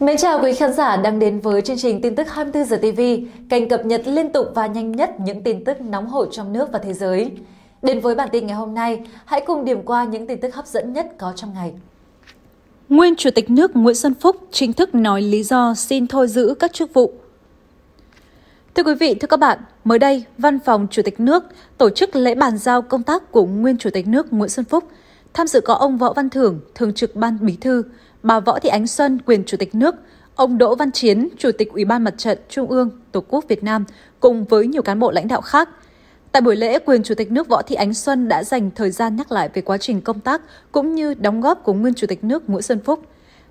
Mến chào quý khán giả đang đến với chương trình tin tức 24 giờ TV, kênh cập nhật liên tục và nhanh nhất những tin tức nóng hổi trong nước và thế giới. Đến với bản tin ngày hôm nay, hãy cùng điểm qua những tin tức hấp dẫn nhất có trong ngày. Nguyên Chủ tịch nước Nguyễn Xuân Phúc chính thức nói lý do xin thôi giữ các chức vụ. Thưa quý vị, thưa các bạn, mới đây, Văn phòng Chủ tịch nước tổ chức lễ bàn giao công tác của Nguyên Chủ tịch nước Nguyễn Xuân Phúc. Tham dự có ông Võ Văn Thưởng, Thường trực Ban Bí thư, bà Võ Thị Ánh Xuân, quyền chủ tịch nước, ông Đỗ Văn Chiến, chủ tịch Ủy ban Mặt trận Trung ương Tổ quốc Việt Nam cùng với nhiều cán bộ lãnh đạo khác. Tại buổi lễ, quyền chủ tịch nước Võ Thị Ánh Xuân đã dành thời gian nhắc lại về quá trình công tác cũng như đóng góp của nguyên chủ tịch nước Nguyễn Xuân Phúc.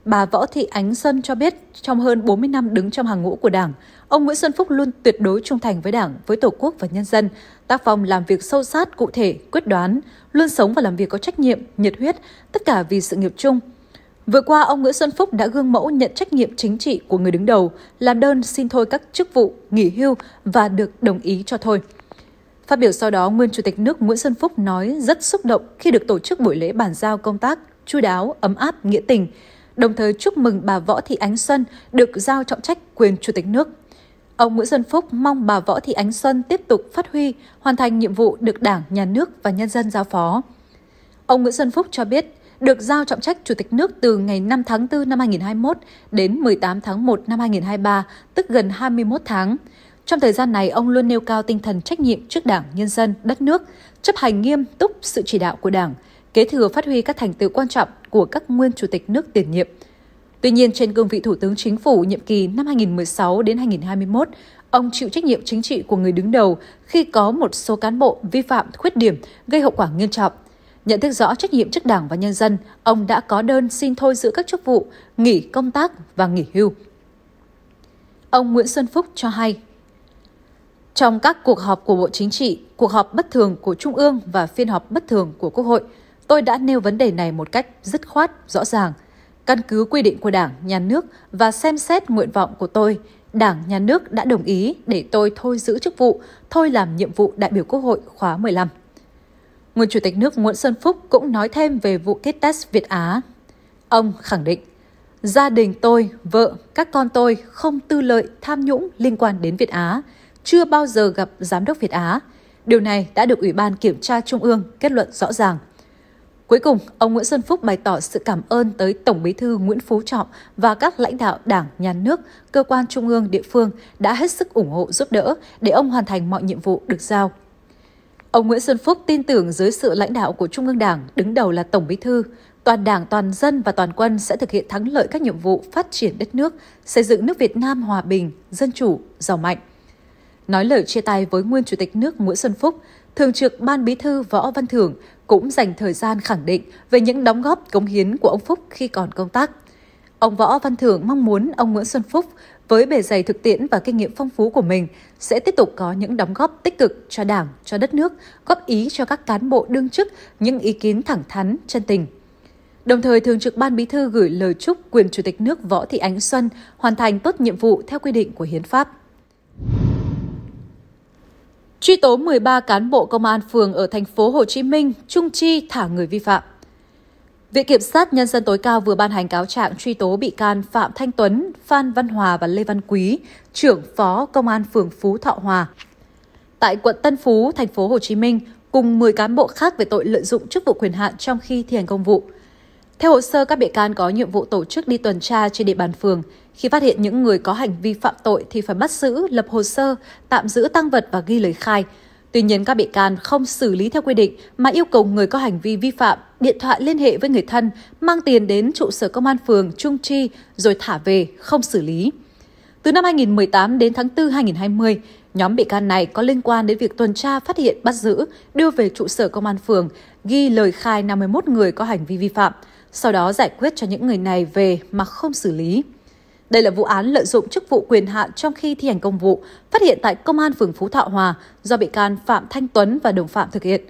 Bà Võ Thị Ánh Xuân cho biết, trong hơn 40 năm đứng trong hàng ngũ của Đảng, ông Nguyễn Xuân Phúc luôn tuyệt đối trung thành với Đảng, với Tổ quốc và nhân dân, tác phong làm việc sâu sát, cụ thể, quyết đoán, luôn sống và làm việc có trách nhiệm, nhiệt huyết, tất cả vì sự nghiệp chung – Vừa qua, ông Nguyễn Xuân Phúc đã gương mẫu nhận trách nhiệm chính trị của người đứng đầu, làm đơn xin thôi các chức vụ, nghỉ hưu và được đồng ý cho thôi. Phát biểu sau đó, nguyên Chủ tịch nước Nguyễn Xuân Phúc nói rất xúc động khi được tổ chức buổi lễ bàn giao công tác chu đáo, ấm áp, nghĩa tình, đồng thời chúc mừng bà Võ Thị Ánh Xuân được giao trọng trách quyền Chủ tịch nước. Ông Nguyễn Xuân Phúc mong bà Võ Thị Ánh Xuân tiếp tục phát huy, hoàn thành nhiệm vụ được Đảng, Nhà nước và nhân dân giao phó. Ông Nguyễn Xuân Phúc cho biết, được giao trọng trách Chủ tịch nước từ ngày 5 tháng 4 năm 2021 đến 18 tháng 1 năm 2023, tức gần 21 tháng. Trong thời gian này, ông luôn nêu cao tinh thần trách nhiệm trước Đảng, nhân dân, đất nước, chấp hành nghiêm túc sự chỉ đạo của Đảng, kế thừa phát huy các thành tựu quan trọng của các nguyên chủ tịch nước tiền nhiệm. Tuy nhiên, trên cương vị Thủ tướng Chính phủ nhiệm kỳ năm 2016 đến 2021, ông chịu trách nhiệm chính trị của người đứng đầu khi có một số cán bộ vi phạm khuyết điểm gây hậu quả nghiêm trọng Nhận thức rõ trách nhiệm trước Đảng và nhân dân, ông đã có đơn xin thôi giữ các chức vụ, nghỉ công tác và nghỉ hưu. Ông Nguyễn Xuân Phúc cho hay, trong các cuộc họp của Bộ Chính trị, cuộc họp bất thường của Trung ương và phiên họp bất thường của Quốc hội, tôi đã nêu vấn đề này một cách dứt khoát, rõ ràng. Căn cứ quy định của Đảng, Nhà nước và xem xét nguyện vọng của tôi, Đảng, Nhà nước đã đồng ý để tôi thôi giữ chức vụ, thôi làm nhiệm vụ đại biểu Quốc hội khóa 15. Nguyên Chủ tịch nước Nguyễn Xuân Phúc cũng nói thêm về vụ kit test Việt Á. Ông khẳng định, gia đình tôi, vợ, các con tôi không tư lợi tham nhũng liên quan đến Việt Á, chưa bao giờ gặp giám đốc Việt Á. Điều này đã được Ủy ban Kiểm tra Trung ương kết luận rõ ràng. Cuối cùng, ông Nguyễn Xuân Phúc bày tỏ sự cảm ơn tới Tổng Bí thư Nguyễn Phú Trọng và các lãnh đạo Đảng, Nhà nước, cơ quan trung ương, địa phương đã hết sức ủng hộ giúp đỡ để ông hoàn thành mọi nhiệm vụ được giao. Ông Nguyễn Xuân Phúc tin tưởng dưới sự lãnh đạo của Trung ương Đảng, đứng đầu là Tổng Bí thư, toàn Đảng, toàn dân và toàn quân sẽ thực hiện thắng lợi các nhiệm vụ phát triển đất nước, xây dựng nước Việt Nam hòa bình, dân chủ, giàu mạnh. Nói lời chia tay với nguyên Chủ tịch nước Nguyễn Xuân Phúc, Thường trực Ban Bí thư Võ Văn Thưởng cũng dành thời gian khẳng định về những đóng góp cống hiến của ông Phúc khi còn công tác Ông Võ Văn Thưởng mong muốn ông Nguyễn Xuân Phúc với bề dày thực tiễn và kinh nghiệm phong phú của mình sẽ tiếp tục có những đóng góp tích cực cho Đảng, cho đất nước, góp ý cho các cán bộ đương chức những ý kiến thẳng thắn, chân tình. Đồng thời, Thường trực Ban Bí thư gửi lời chúc quyền Chủ tịch nước Võ Thị Ánh Xuân hoàn thành tốt nhiệm vụ theo quy định của Hiến pháp. Truy tố 13 cán bộ công an phường ở thành phố Hồ Chí Minh, Trung Chi thả người vi phạm. Viện Kiểm sát Nhân dân tối cao vừa ban hành cáo trạng truy tố bị can Phạm Thanh Tuấn, Phan Văn Hòa và Lê Văn Quý, trưởng phó công an phường Phú Thọ Hòa. Tại quận Tân Phú, thành phố Hồ Chí Minh, cùng 10 cán bộ khác về tội lợi dụng chức vụ quyền hạn trong khi thi hành công vụ. Theo hồ sơ, các bị can có nhiệm vụ tổ chức đi tuần tra trên địa bàn phường. Khi phát hiện những người có hành vi phạm tội thì phải bắt giữ, lập hồ sơ, tạm giữ tăng vật và ghi lời khai – Tuy nhiên các bị can không xử lý theo quy định mà yêu cầu người có hành vi vi phạm điện thoại liên hệ với người thân, mang tiền đến trụ sở công an phường Trung Chi rồi thả về, không xử lý. Từ năm 2018 đến tháng 4 2020, nhóm bị can này có liên quan đến việc tuần tra phát hiện bắt giữ, đưa về trụ sở công an phường, ghi lời khai 51 người có hành vi vi phạm, sau đó giải quyết cho những người này về mà không xử lý. Đây là vụ án lợi dụng chức vụ quyền hạn trong khi thi hành công vụ, phát hiện tại Công an phường Phú Thọ Hòa do bị can Phạm Thanh Tuấn và đồng phạm thực hiện.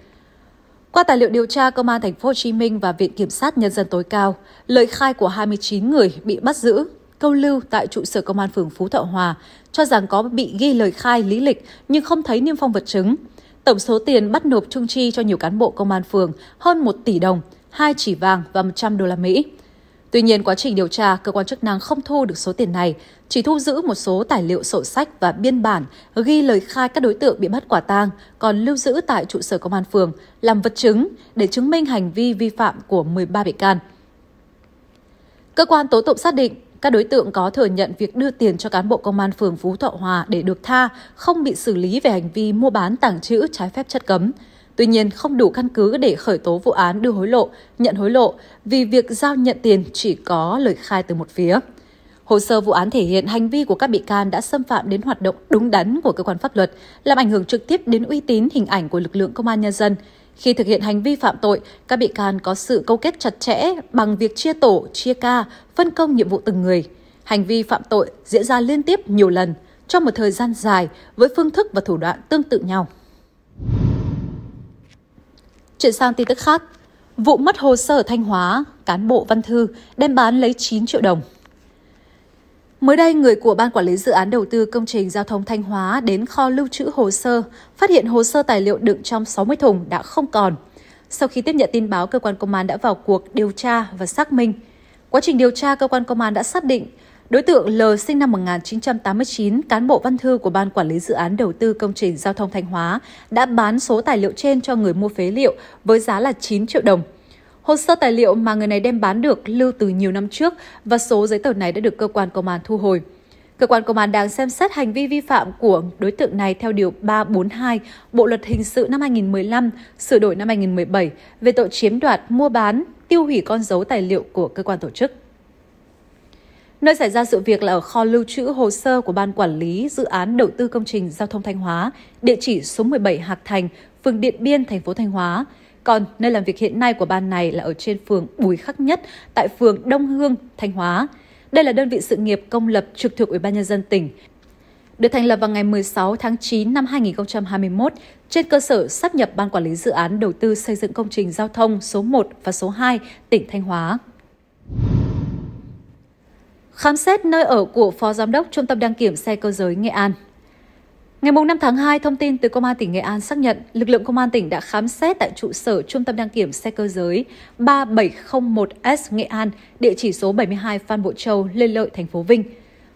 Qua tài liệu điều tra Công an thành phố Hồ Chí Minh và Viện Kiểm sát Nhân dân tối cao, lời khai của 29 người bị bắt giữ câu lưu tại trụ sở Công an phường Phú Thọ Hòa cho rằng có bị ghi lời khai lý lịch nhưng không thấy niêm phong vật chứng. Tổng số tiền bắt nộp trung chi cho nhiều cán bộ công an phường hơn 1 tỷ đồng, hai chỉ vàng và 100 đô la Mỹ. Tuy nhiên, quá trình điều tra, cơ quan chức năng không thu được số tiền này, chỉ thu giữ một số tài liệu sổ sách và biên bản ghi lời khai các đối tượng bị bắt quả tang, còn lưu giữ tại trụ sở công an phường làm vật chứng để chứng minh hành vi vi phạm của 13 bị can. Cơ quan tố tụng xác định các đối tượng có thừa nhận việc đưa tiền cho cán bộ công an phường Phú Thọ Hòa để được tha, không bị xử lý về hành vi mua bán tàng trữ trái phép chất cấm. Tuy nhiên, không đủ căn cứ để khởi tố vụ án đưa hối lộ, nhận hối lộ vì việc giao nhận tiền chỉ có lời khai từ một phía. Hồ sơ vụ án thể hiện hành vi của các bị can đã xâm phạm đến hoạt động đúng đắn của cơ quan pháp luật, làm ảnh hưởng trực tiếp đến uy tín hình ảnh của lực lượng công an nhân dân. Khi thực hiện hành vi phạm tội, các bị can có sự câu kết chặt chẽ bằng việc chia tổ, chia ca, phân công nhiệm vụ từng người. Hành vi phạm tội diễn ra liên tiếp nhiều lần trong một thời gian dài với phương thức và thủ đoạn tương tự nhau. Chuyển sang tin tức khác, vụ mất hồ sơ ở Thanh Hóa, cán bộ Văn Thư đem bán lấy 9 triệu đồng. Mới đây, người của Ban Quản lý Dự án Đầu tư Công trình Giao thông Thanh Hóa đến kho lưu trữ hồ sơ, phát hiện hồ sơ tài liệu đựng trong 60 thùng đã không còn. Sau khi tiếp nhận tin báo, cơ quan công an đã vào cuộc điều tra và xác minh. Quá trình điều tra, cơ quan công an đã xác định Đối tượng L sinh năm 1989, cán bộ văn thư của Ban Quản lý Dự án Đầu tư Công trình Giao thông Thanh Hóa, đã bán số tài liệu trên cho người mua phế liệu với giá là 9 triệu đồng. Hồ sơ tài liệu mà người này đem bán được lưu từ nhiều năm trước và số giấy tờ này đã được cơ quan công an thu hồi. Cơ quan công an đang xem xét hành vi vi phạm của đối tượng này theo Điều 342 Bộ Luật Hình sự năm 2015, sửa đổi năm 2017 về tội chiếm đoạt, mua bán, tiêu hủy con dấu tài liệu của cơ quan tổ chức. Nơi xảy ra sự việc là ở kho lưu trữ hồ sơ của Ban Quản lý Dự án Đầu tư Công trình Giao thông Thanh Hóa, địa chỉ số 17 Hạc Thành, phường Điện Biên, thành phố Thanh Hóa. Còn nơi làm việc hiện nay của ban này là ở trên phường Bùi Khắc Nhất tại phường Đông Hương, Thanh Hóa. Đây là đơn vị sự nghiệp công lập trực thuộc Ủy ban nhân dân tỉnh, được thành lập vào ngày 16 tháng 9 năm 2021 trên cơ sở sắp nhập Ban Quản lý Dự án Đầu tư Xây dựng Công trình Giao thông số 1 và số 2 tỉnh Thanh Hóa khám xét nơi ở của Phó Giám đốc Trung tâm đăng kiểm xe cơ giới Nghệ An. Ngày 5 tháng 2, thông tin từ Công an tỉnh Nghệ An xác nhận lực lượng Công an tỉnh đã khám xét tại trụ sở Trung tâm đăng kiểm xe cơ giới 3701S Nghệ An, địa chỉ số 72 Phan Bộ Châu, Lê Lợi, thành phố Vinh.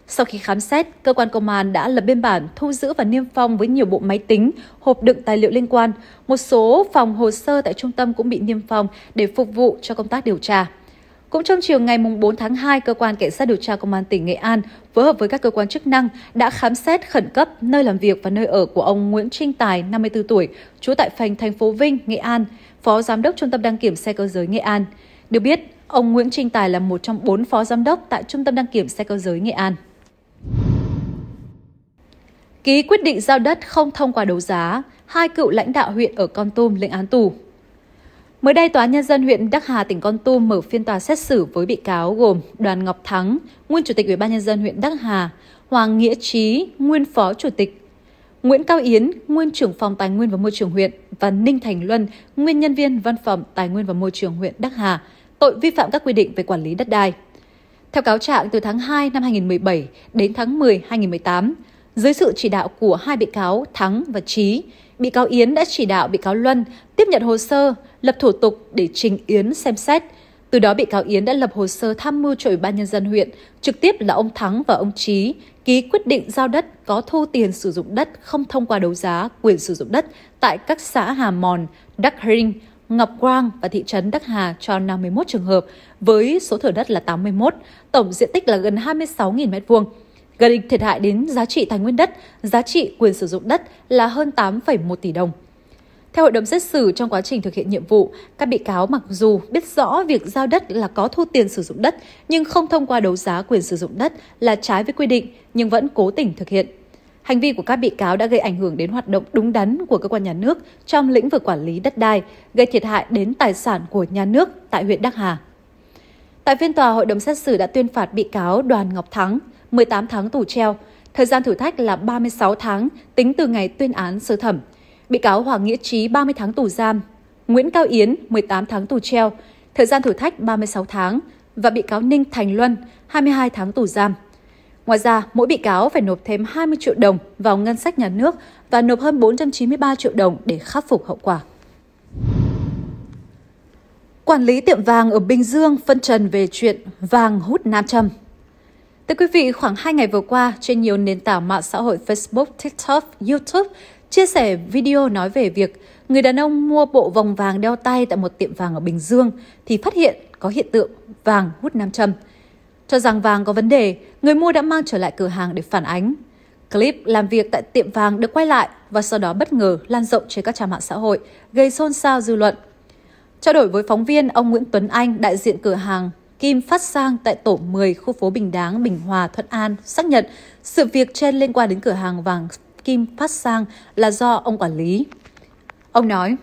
Sau khi khám xét, cơ quan công an đã lập biên bản thu giữ và niêm phong với nhiều bộ máy tính, hộp đựng tài liệu liên quan. Một số phòng hồ sơ tại trung tâm cũng bị niêm phong để phục vụ cho công tác điều tra. Cũng trong chiều ngày 4 tháng 2, Cơ quan Cảnh sát điều tra Công an tỉnh Nghệ An phối hợp với các cơ quan chức năng đã khám xét khẩn cấp nơi làm việc và nơi ở của ông Nguyễn Trinh Tài, 54 tuổi, trú tại Phành, thành phố Vinh, Nghệ An, Phó Giám đốc Trung tâm Đăng kiểm xe cơ giới Nghệ An. Được biết, ông Nguyễn Trinh Tài là một trong bốn phó giám đốc tại Trung tâm Đăng kiểm xe cơ giới Nghệ An. Ký quyết định giao đất không thông qua đấu giá, hai cựu lãnh đạo huyện ở Con Tum lệnh án tù. Mới đây, Tòa Nhân dân huyện Đắc Hà, tỉnh Con Tum mở phiên tòa xét xử với bị cáo gồm Đoàn Ngọc Thắng, nguyên Chủ tịch Ủy ban Nhân dân huyện Đắc Hà, Hoàng Nghĩa Trí, nguyên Phó Chủ tịch, Nguyễn Cao Yến, nguyên trưởng phòng Tài nguyên và Môi trường huyện và Ninh Thành Luân, nguyên nhân viên văn phòng Tài nguyên và Môi trường huyện Đắc Hà, tội vi phạm các quy định về quản lý đất đai. Theo cáo trạng, từ tháng 2 năm 2017 đến tháng 10 năm 2018, dưới sự chỉ đạo của hai bị cáo Thắng và Trí, bị cáo Yến đã chỉ đạo bị cáo Luân tiếp nhận hồ sơ, lập thủ tục để trình Yến xem xét. Từ đó bị cáo Yến đã lập hồ sơ tham mưu cho Ủy ban Nhân dân huyện, trực tiếp là ông Thắng và ông Trí, ký quyết định giao đất có thu tiền sử dụng đất không thông qua đấu giá quyền sử dụng đất tại các xã Hà Mòn, Đắc Rinh, Ngọc Quang và thị trấn Đắc Hà cho 51 trường hợp, với số thửa đất là 81, tổng diện tích là gần 26.000 m2 gây thiệt hại đến giá trị tài nguyên đất, giá trị quyền sử dụng đất là hơn 8,1 tỷ đồng. Theo hội đồng xét xử, trong quá trình thực hiện nhiệm vụ, các bị cáo mặc dù biết rõ việc giao đất là có thu tiền sử dụng đất, nhưng không thông qua đấu giá quyền sử dụng đất là trái với quy định, nhưng vẫn cố tình thực hiện. Hành vi của các bị cáo đã gây ảnh hưởng đến hoạt động đúng đắn của cơ quan nhà nước trong lĩnh vực quản lý đất đai, gây thiệt hại đến tài sản của nhà nước tại huyện Đắc Hà. Tại phiên tòa, hội đồng xét xử đã tuyên phạt bị cáo Đoàn Ngọc Thắng 18 tháng tù treo, thời gian thử thách là 36 tháng tính từ ngày tuyên án sơ thẩm. Bị cáo Hoàng Nghĩa Trí 30 tháng tù giam, Nguyễn Cao Yến 18 tháng tù treo, thời gian thử thách 36 tháng và bị cáo Ninh Thành Luân 22 tháng tù giam. Ngoài ra, mỗi bị cáo phải nộp thêm 20 triệu đồng vào ngân sách nhà nước và nộp hơn 493 triệu đồng để khắc phục hậu quả. Quản lý tiệm vàng ở Bình Dương phân trần về chuyện vàng hút nam châm. Thưa quý vị, khoảng 2 ngày vừa qua, trên nhiều nền tảng mạng xã hội Facebook, TikTok, YouTube chia sẻ video nói về việc người đàn ông mua bộ vòng vàng đeo tay tại một tiệm vàng ở Bình Dương thì phát hiện có hiện tượng vàng hút nam châm. Cho rằng vàng có vấn đề, người mua đã mang trở lại cửa hàng để phản ánh. Clip làm việc tại tiệm vàng được quay lại và sau đó bất ngờ lan rộng trên các trang mạng xã hội, gây xôn xao dư luận. Trao đổi với phóng viên, ông Nguyễn Tuấn Anh, đại diện cửa hàng Kim Phát Sang tại tổ 10 khu phố Bình Đáng, Bình Hòa, Thuận An xác nhận sự việc trên liên quan đến cửa hàng vàng Kim Phát Sang là do ông quản lý. Ông nói,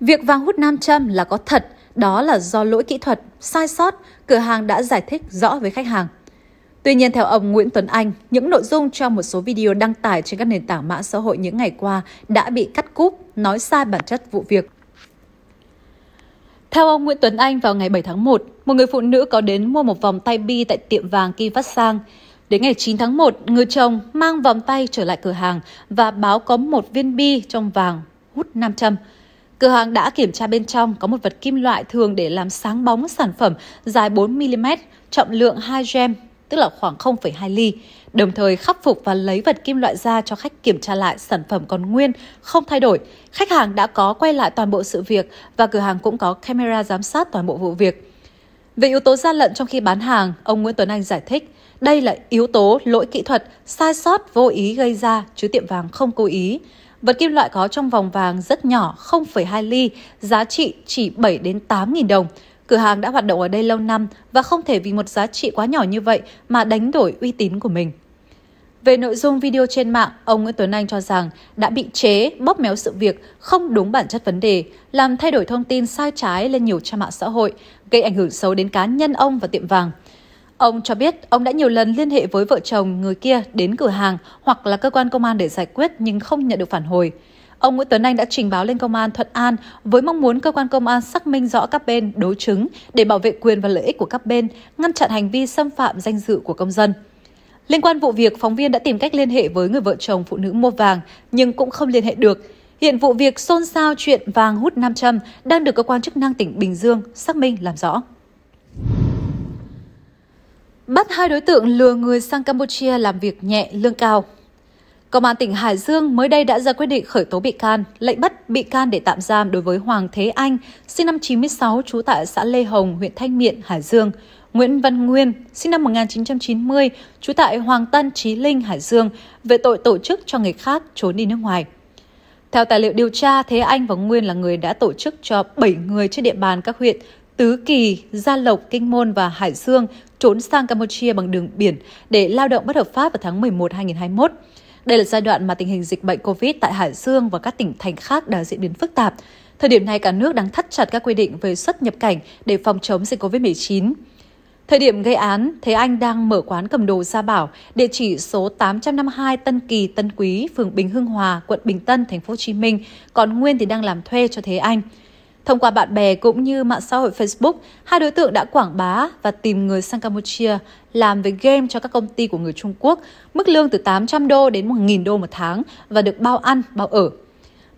việc vàng hút nam châm là có thật, đó là do lỗi kỹ thuật, sai sót, cửa hàng đã giải thích rõ với khách hàng. Tuy nhiên theo ông Nguyễn Tuấn Anh, những nội dung trong một số video đăng tải trên các nền tảng mạng xã hội những ngày qua đã bị cắt cúp, nói sai bản chất vụ việc. Theo ông Nguyễn Tuấn Anh, vào ngày 7 tháng 1, một người phụ nữ có đến mua một vòng tay bi tại tiệm vàng Kim Phát Sang. Đến ngày 9 tháng 1, người chồng mang vòng tay trở lại cửa hàng và báo có một viên bi trong vàng hút 500. Cửa hàng đã kiểm tra bên trong có một vật kim loại thường để làm sáng bóng sản phẩm dài 4mm, trọng lượng 2 gem, tức là khoảng 0,2 ly, đồng thời khắc phục và lấy vật kim loại ra cho khách kiểm tra lại sản phẩm còn nguyên, không thay đổi. Khách hàng đã có quay lại toàn bộ sự việc và cửa hàng cũng có camera giám sát toàn bộ vụ việc. Về yếu tố gian lận trong khi bán hàng, ông Nguyễn Tuấn Anh giải thích, đây là yếu tố lỗi kỹ thuật, sai sót vô ý gây ra, chứ tiệm vàng không cố ý. Vật kim loại có trong vòng vàng rất nhỏ, 0,2 ly, giá trị chỉ 7 đến 8 nghìn đồng. Cửa hàng đã hoạt động ở đây lâu năm và không thể vì một giá trị quá nhỏ như vậy mà đánh đổi uy tín của mình. Về nội dung video trên mạng, ông Nguyễn Tuấn Anh cho rằng đã bị chế, bóp méo sự việc, không đúng bản chất vấn đề, làm thay đổi thông tin sai trái lên nhiều trang mạng xã hội, gây ảnh hưởng xấu đến cá nhân ông và tiệm vàng. Ông cho biết ông đã nhiều lần liên hệ với vợ chồng người kia đến cửa hàng hoặc là cơ quan công an để giải quyết nhưng không nhận được phản hồi. Ông Nguyễn Tuấn Anh đã trình báo lên công an Thuận An với mong muốn cơ quan công an xác minh rõ các bên đối chứng để bảo vệ quyền và lợi ích của các bên, ngăn chặn hành vi xâm phạm danh dự của công dân. Liên quan vụ việc, phóng viên đã tìm cách liên hệ với người vợ chồng phụ nữ mua vàng nhưng cũng không liên hệ được. Hiện vụ việc xôn xao chuyện vàng hút 500 đang được cơ quan chức năng tỉnh Bình Dương xác minh làm rõ. Bắt hai đối tượng lừa người sang Campuchia làm việc nhẹ lương cao. Công an tỉnh Hải Dương mới đây đã ra quyết định khởi tố bị can, lệnh bắt bị can để tạm giam đối với Hoàng Thế Anh, sinh năm 96, trú tại xã Lê Hồng, huyện Thanh Miện, Hải Dương, Nguyễn Văn Nguyên, sinh năm 1990, trú tại Hoàng Tân, Chí Linh, Hải Dương, về tội tổ chức cho người khác trốn đi nước ngoài. Theo tài liệu điều tra, Thế Anh và Nguyên là người đã tổ chức cho 7 người trên địa bàn các huyện Tứ Kỳ, Gia Lộc, Kinh Môn và Hải Dương trốn sang Campuchia bằng đường biển để lao động bất hợp pháp vào tháng 11 2021. Đây là giai đoạn mà tình hình dịch bệnh COVID tại Hải Dương và các tỉnh thành khác đã diễn biến phức tạp. Thời điểm này, cả nước đang thắt chặt các quy định về xuất nhập cảnh để phòng chống dịch COVID-19. Thời điểm gây án, Thế Anh đang mở quán cầm đồ Gia Bảo, địa chỉ số 852 Tân Kỳ, Tân Quý, phường Bình Hưng Hòa, quận Bình Tân, thành phố Hồ Chí Minh, còn Nguyên thì đang làm thuê cho Thế Anh. Thông qua bạn bè cũng như mạng xã hội Facebook, hai đối tượng đã quảng bá và tìm người sang Campuchia làm về game cho các công ty của người Trung Quốc, mức lương từ 800 đô đến 1.000 đô một tháng và được bao ăn, bao ở.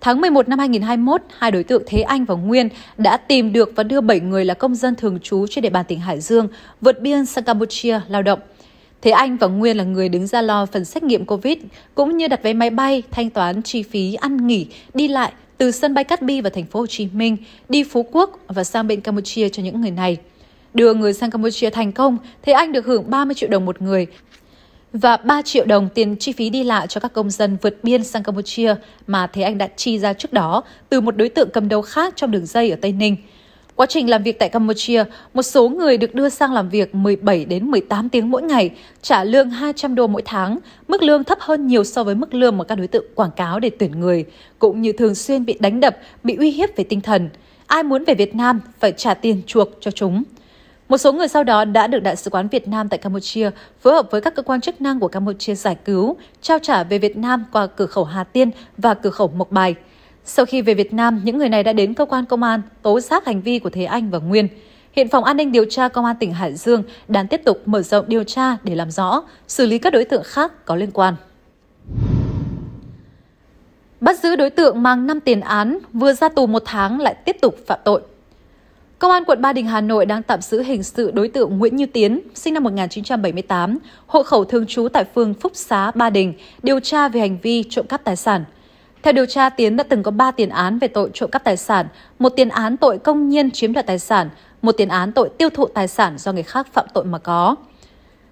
Tháng 11 năm 2021, hai đối tượng Thế Anh và Nguyên đã tìm được và đưa 7 người là công dân thường trú trên địa bàn tỉnh Hải Dương vượt biên sang Campuchia lao động. Thế Anh và Nguyên là người đứng ra lo phần xét nghiệm COVID cũng như đặt vé máy bay, thanh toán chi phí ăn nghỉ, đi lại từ sân bay Cát Bi và thành phố Hồ Chí Minh đi Phú Quốc và sang bên Campuchia cho những người này. Đưa người sang Campuchia thành công, thế Anh được hưởng 30 triệu đồng một người và 3 triệu đồng tiền chi phí đi lại cho các công dân vượt biên sang Campuchia mà Thế Anh đã chi ra trước đó từ một đối tượng cầm đầu khác trong đường dây ở Tây Ninh – Quá trình làm việc tại Campuchia, một số người được đưa sang làm việc 17 đến 18 tiếng mỗi ngày, trả lương 200 đô mỗi tháng, mức lương thấp hơn nhiều so với mức lương mà các đối tượng quảng cáo để tuyển người, cũng như thường xuyên bị đánh đập, bị uy hiếp về tinh thần. Ai muốn về Việt Nam phải trả tiền chuộc cho chúng. Một số người sau đó đã được Đại sứ quán Việt Nam tại Campuchia phối hợp với các cơ quan chức năng của Campuchia giải cứu, trao trả về Việt Nam qua cửa khẩu Hà Tiên và cửa khẩu Mộc Bài – sau khi về Việt Nam, những người này đã đến cơ quan công an tố giác hành vi của Thế Anh và Nguyên. Hiện Phòng An ninh điều tra Công an tỉnh Hải Dương đang tiếp tục mở rộng điều tra để làm rõ, xử lý các đối tượng khác có liên quan. Bắt giữ đối tượng mang 5 tiền án, vừa ra tù một tháng lại tiếp tục phạm tội. Công an quận Ba Đình Hà Nội đang tạm giữ hình sự đối tượng Nguyễn Như Tiến, sinh năm 1978, hộ khẩu thường trú tại phường Phúc Xá, Ba Đình, điều tra về hành vi trộm cắp tài sản. Theo điều tra, Tiến đã từng có 3 tiền án về tội trộm cắp tài sản, một tiền án tội công nhiên chiếm đoạt tài sản, một tiền án tội tiêu thụ tài sản do người khác phạm tội mà có.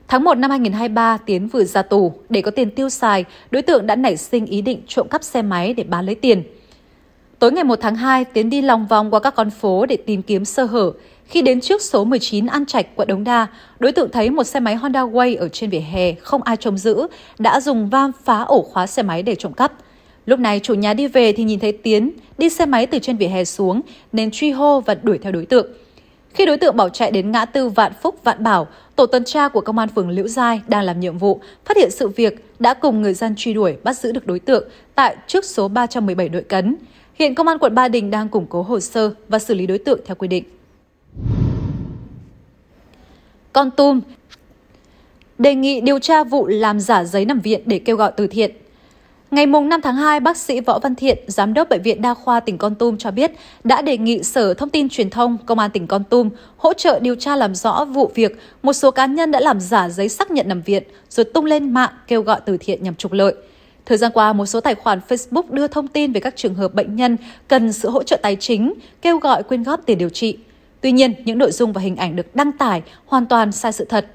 Tháng 1 năm 2023, Tiến vừa ra tù. Để có tiền tiêu xài, đối tượng đã nảy sinh ý định trộm cắp xe máy để bán lấy tiền. Tối ngày 1 tháng 2, Tiến đi lòng vòng qua các con phố để tìm kiếm sơ hở. Khi đến trước số 19 An Trạch, quận Đống Đa, đối tượng thấy một xe máy Honda Way ở trên vỉa hè, không ai trông giữ, đã dùng vam phá ổ khóa xe máy để trộm cắp. Lúc này chủ nhà đi về thì nhìn thấy Tiến đi xe máy từ trên vỉa hè xuống nên truy hô và đuổi theo đối tượng. Khi đối tượng bỏ chạy đến ngã tư Vạn Phúc Vạn Bảo, tổ tuần tra của công an phường Liễu Giai đang làm nhiệm vụ, phát hiện sự việc đã cùng người dân truy đuổi bắt giữ được đối tượng tại trước số 317 đội cấn. Hiện công an quận Ba Đình đang củng cố hồ sơ và xử lý đối tượng theo quy định. Con Tum đề nghị điều tra vụ làm giả giấy nằm viện để kêu gọi từ thiện. Ngày 5 tháng 2, bác sĩ Võ Văn Thiện, Giám đốc Bệnh viện Đa khoa tỉnh Con Tum cho biết đã đề nghị Sở Thông tin Truyền thông, Công an tỉnh Con Tum hỗ trợ điều tra làm rõ vụ việc một số cá nhân đã làm giả giấy xác nhận nằm viện rồi tung lên mạng kêu gọi từ thiện nhằm trục lợi. Thời gian qua, một số tài khoản Facebook đưa thông tin về các trường hợp bệnh nhân cần sự hỗ trợ tài chính, kêu gọi quyên góp tiền điều trị. Tuy nhiên, những nội dung và hình ảnh được đăng tải hoàn toàn sai sự thật.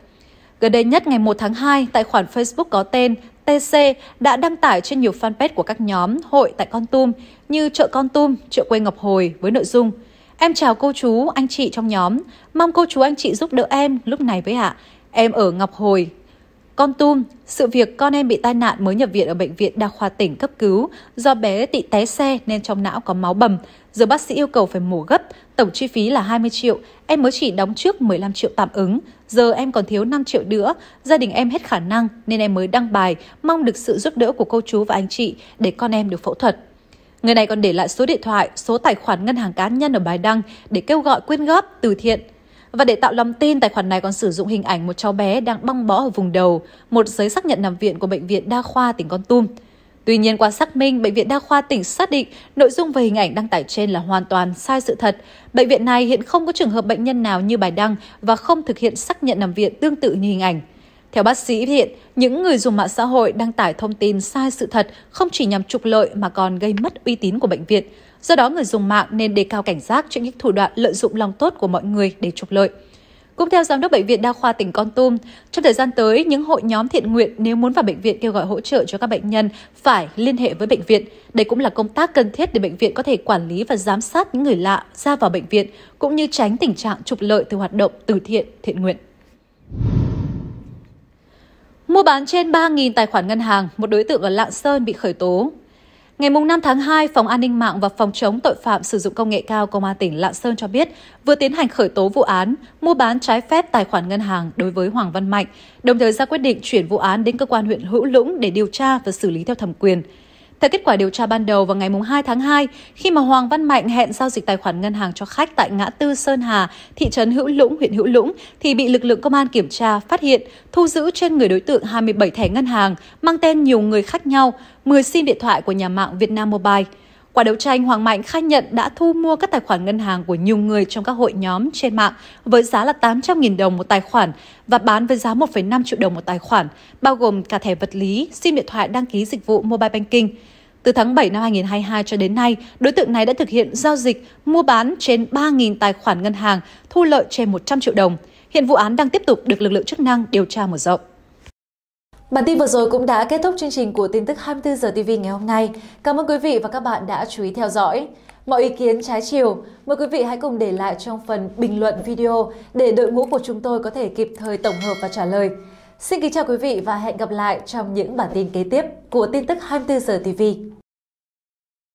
Gần đây nhất ngày 1 tháng 2, tài khoản Facebook có tên TC đã đăng tải trên nhiều fanpage của các nhóm, hội tại Con Tum như chợ Con Tum, chợ quê Ngọc Hồi với nội dung Em chào cô chú, anh chị trong nhóm, mong cô chú anh chị giúp đỡ em lúc này với ạ. À. Em ở Ngọc Hồi, con Tum, sự việc con em bị tai nạn mới nhập viện ở bệnh viện đa khoa tỉnh cấp cứu do bé bị té xe nên trong não có máu bầm. Giờ bác sĩ yêu cầu phải mổ gấp, tổng chi phí là 20 triệu, em mới chỉ đóng trước 15 triệu tạm ứng. Giờ em còn thiếu 5 triệu nữa, gia đình em hết khả năng nên em mới đăng bài, mong được sự giúp đỡ của cô chú và anh chị để con em được phẫu thuật. Người này còn để lại số điện thoại, số tài khoản ngân hàng cá nhân ở bài đăng để kêu gọi quyên góp, từ thiện – và để tạo lòng tin, tài khoản này còn sử dụng hình ảnh một cháu bé đang băng bó ở vùng đầu, một giấy xác nhận nằm viện của Bệnh viện Đa khoa tỉnh Con Tum. Tuy nhiên, qua xác minh, Bệnh viện Đa khoa tỉnh xác định nội dung và hình ảnh đăng tải trên là hoàn toàn sai sự thật. Bệnh viện này hiện không có trường hợp bệnh nhân nào như bài đăng và không thực hiện xác nhận nằm viện tương tự như hình ảnh. Theo bác sĩ hiện, những người dùng mạng xã hội đăng tải thông tin sai sự thật không chỉ nhằm trục lợi mà còn gây mất uy tín của bệnh viện. Do đó, người dùng mạng nên đề cao cảnh giác trước những thủ đoạn lợi dụng lòng tốt của mọi người để trục lợi. Cũng theo Giám đốc Bệnh viện Đa khoa tỉnh Con Tum, trong thời gian tới, những hội nhóm thiện nguyện nếu muốn vào bệnh viện kêu gọi hỗ trợ cho các bệnh nhân phải liên hệ với bệnh viện. Đây cũng là công tác cần thiết để bệnh viện có thể quản lý và giám sát những người lạ ra vào bệnh viện, cũng như tránh tình trạng trục lợi từ hoạt động từ thiện, thiện nguyện. Mua bán trên 3.000 tài khoản ngân hàng, một đối tượng ở Lạng Sơn bị khởi tố Ngày 5 tháng 2, Phòng An ninh mạng và Phòng chống tội phạm sử dụng công nghệ cao Công an tỉnh Lạng Sơn cho biết vừa tiến hành khởi tố vụ án mua bán trái phép tài khoản ngân hàng đối với Hoàng Văn Mạnh, đồng thời ra quyết định chuyển vụ án đến cơ quan huyện Hữu Lũng để điều tra và xử lý theo thẩm quyền. Theo kết quả điều tra ban đầu vào ngày 2 tháng 2, khi mà Hoàng Văn Mạnh hẹn giao dịch tài khoản ngân hàng cho khách tại ngã tư Sơn Hà, thị trấn Hữu Lũng, huyện Hữu Lũng, thì bị lực lượng công an kiểm tra, phát hiện, thu giữ trên người đối tượng 27 thẻ ngân hàng mang tên nhiều người khác nhau, 10 sim điện thoại của nhà mạng Vietnam Mobile. Qua đấu tranh, Hoàng Mạnh khai nhận đã thu mua các tài khoản ngân hàng của nhiều người trong các hội nhóm trên mạng với giá là 800.000 đồng một tài khoản và bán với giá 1,5 triệu đồng một tài khoản, bao gồm cả thẻ vật lý, SIM điện thoại đăng ký dịch vụ mobile banking. Từ tháng 7 năm 2022 cho đến nay, đối tượng này đã thực hiện giao dịch mua bán trên 3.000 tài khoản ngân hàng, thu lợi trên 100 triệu đồng. Hiện vụ án đang tiếp tục được lực lượng chức năng điều tra mở rộng. Bản tin vừa rồi cũng đã kết thúc chương trình của tin tức 24 giờ TV ngày hôm nay. Cảm ơn quý vị và các bạn đã chú ý theo dõi. Mọi ý kiến trái chiều, mời quý vị hãy cùng để lại trong phần bình luận video để đội ngũ của chúng tôi có thể kịp thời tổng hợp và trả lời. Xin kính chào quý vị và hẹn gặp lại trong những bản tin kế tiếp của tin tức 24 giờ TV.